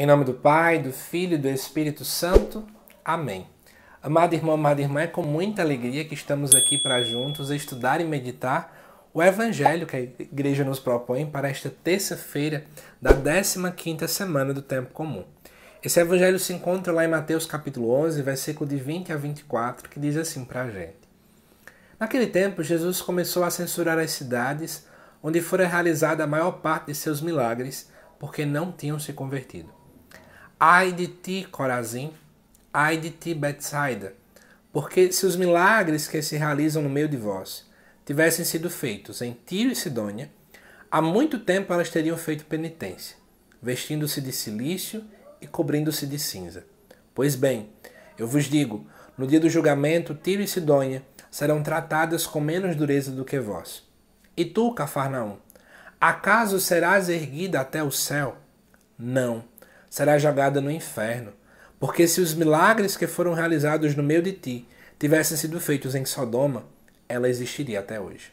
Em nome do Pai, do Filho e do Espírito Santo. Amém. Amado irmão, amada irmã, é com muita alegria que estamos aqui para juntos estudar e meditar o Evangelho que a Igreja nos propõe para esta terça-feira da 15ª semana do Tempo Comum. Esse Evangelho se encontra lá em Mateus capítulo 11, versículo de 20 a 24, que diz assim para a gente. Naquele tempo, Jesus começou a censurar as cidades onde fora realizada a maior parte de seus milagres, porque não tinham se convertido. Ai de ti, Corazim, ai de ti, Betsaida, porque se os milagres que se realizam no meio de vós tivessem sido feitos em Tiro e Sidônia, há muito tempo elas teriam feito penitência, vestindo-se de silício e cobrindo-se de cinza. Pois bem, eu vos digo, no dia do julgamento, Tiro e Sidônia serão tratadas com menos dureza do que vós. E tu, Cafarnaum, acaso serás erguida até o céu? Não será jogada no inferno. Porque se os milagres que foram realizados no meio de ti tivessem sido feitos em Sodoma, ela existiria até hoje.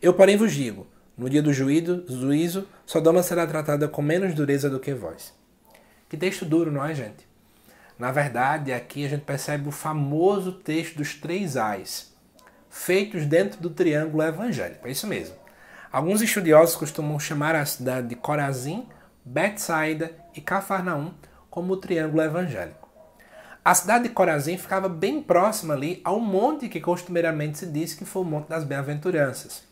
Eu, porém, vos digo: no dia do juízo, juízo Sodoma será tratada com menos dureza do que vós. Que texto duro, não é, gente? Na verdade, aqui a gente percebe o famoso texto dos três ais, feitos dentro do triângulo evangélico. É isso mesmo. Alguns estudiosos costumam chamar a cidade de Corazim Betsaida e Cafarnaum como o triângulo evangélico. A cidade de Corazim ficava bem próxima ali ao monte que costumeiramente se diz que foi o Monte das Bem-aventuranças.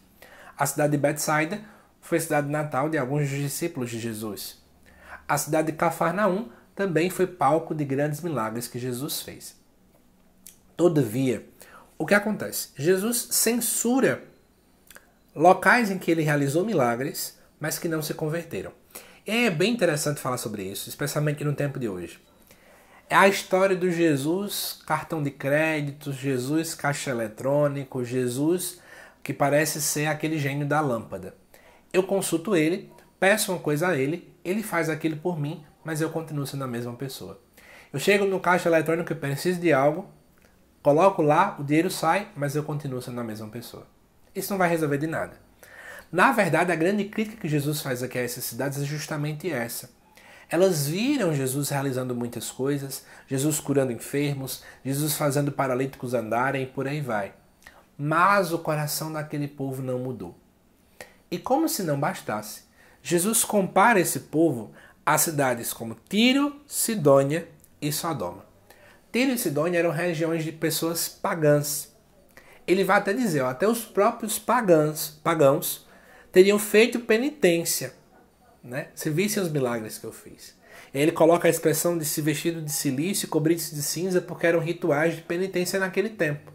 A cidade de Betsaida foi a cidade natal de alguns dos discípulos de Jesus. A cidade de Cafarnaum também foi palco de grandes milagres que Jesus fez. Todavia, o que acontece? Jesus censura locais em que ele realizou milagres, mas que não se converteram. É bem interessante falar sobre isso, especialmente no tempo de hoje. É a história do Jesus cartão de crédito, Jesus caixa eletrônico, Jesus que parece ser aquele gênio da lâmpada. Eu consulto ele, peço uma coisa a ele, ele faz aquilo por mim, mas eu continuo sendo a mesma pessoa. Eu chego no caixa eletrônico e preciso de algo, coloco lá, o dinheiro sai, mas eu continuo sendo a mesma pessoa. Isso não vai resolver de nada. Na verdade, a grande crítica que Jesus faz aqui a essas cidades é justamente essa. Elas viram Jesus realizando muitas coisas, Jesus curando enfermos, Jesus fazendo paralíticos andarem e por aí vai. Mas o coração daquele povo não mudou. E como se não bastasse, Jesus compara esse povo a cidades como Tiro, Sidônia e Sodoma. Tiro e Sidônia eram regiões de pessoas pagãs. Ele vai até dizer, ó, até os próprios pagãs, pagãos teriam feito penitência, né? se vissem os milagres que eu fiz. Ele coloca a expressão de se vestido de silício e cobrir-se de cinza porque eram rituais de penitência naquele tempo.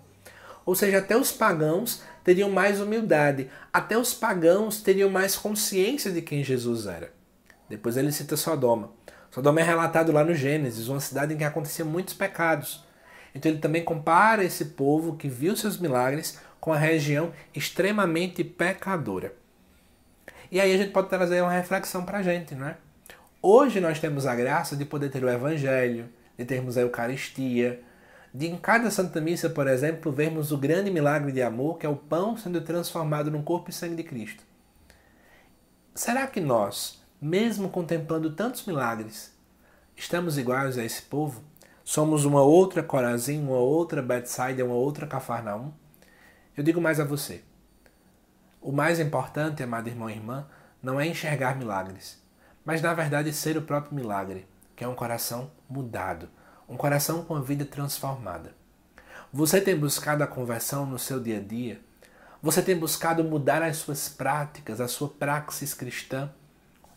Ou seja, até os pagãos teriam mais humildade, até os pagãos teriam mais consciência de quem Jesus era. Depois ele cita Sodoma. Sodoma é relatado lá no Gênesis, uma cidade em que aconteciam muitos pecados. Então ele também compara esse povo que viu seus milagres com a região extremamente pecadora. E aí a gente pode trazer uma reflexão para a gente, não é? Hoje nós temos a graça de poder ter o Evangelho, de termos a Eucaristia, de em cada Santa Missa, por exemplo, vermos o grande milagre de amor que é o pão sendo transformado no corpo e sangue de Cristo. Será que nós, mesmo contemplando tantos milagres, estamos iguais a esse povo? Somos uma outra Corazim, uma outra Bethsaida, uma outra Cafarnaum? Eu digo mais a você. O mais importante, amado irmão e irmã, não é enxergar milagres, mas na verdade ser o próprio milagre, que é um coração mudado, um coração com a vida transformada. Você tem buscado a conversão no seu dia a dia? Você tem buscado mudar as suas práticas, a sua praxis cristã?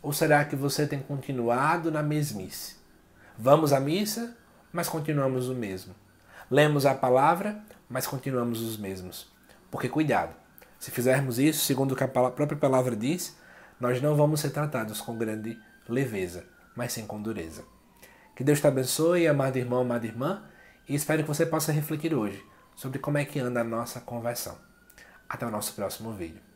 Ou será que você tem continuado na mesmice? Vamos à missa, mas continuamos o mesmo. Lemos a palavra, mas continuamos os mesmos. Porque cuidado, se fizermos isso, segundo o que a própria palavra diz, nós não vamos ser tratados com grande leveza, mas sim com dureza. Que Deus te abençoe, amado irmão, amada irmã, e espero que você possa refletir hoje sobre como é que anda a nossa conversão. Até o nosso próximo vídeo.